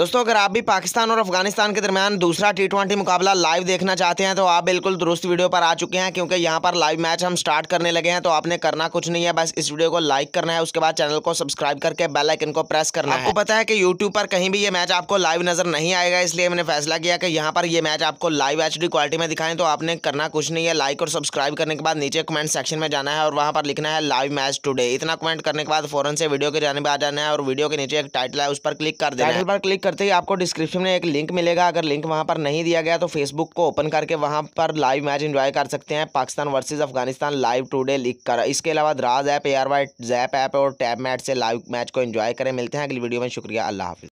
दोस्तों अगर आप भी पाकिस्तान और अफगानिस्तान के दरमियान दूसरा टी ट्वेंटी मुकाबला लाइव देखना चाहते हैं तो आप बिल्कुल दुरुस्त वीडियो पर आ चुके हैं क्योंकि यहाँ पर लाइव मैच हम स्टार्ट करने लगे हैं तो आपने करना कुछ नहीं है बस इस वीडियो को लाइक करना है उसके बाद चैनल को सब्सक्राइब करके बेलाइकन को प्रेस करना आपको पता है कि यूट्यूब पर कहीं भी ये मैच आपको लाइव नजर नहीं आएगा इसलिए मैंने फैसला किया कि यहाँ पर ये मैच आपको लाइव एच क्वालिटी में दिखाएं तो आपने करना कुछ नहीं है लाइक और सब्सक्राइब करने के बाद नीचे कमेंट सेक्शन में जाना है और वहाँ पर लिखना है लाइव मैच टूडे इतना कमेंट करने के बाद फौरन से वीडियो के जाने में आ जाना है और वीडियो के नीचे एक टाइटल है उस पर क्लिक कर देना है पर क्लिक करते ही आपको डिस्क्रिप्शन में एक लिंक मिलेगा अगर लिंक वहाँ पर नहीं दिया गया तो फेसबुक को ओपन करके वहाँ पर लाइव मैच इन्जॉय कर सकते हैं Pakistan versus Afghanistan live today लिख कर इसके अलावा द्राज ऐप एयर वाइट वाई जैप ऐप और टैब मैट से लाइव मैच को इन्जॉय करें मिलते हैं अगली वीडियो में शुक्रिया अल्लाह हाफि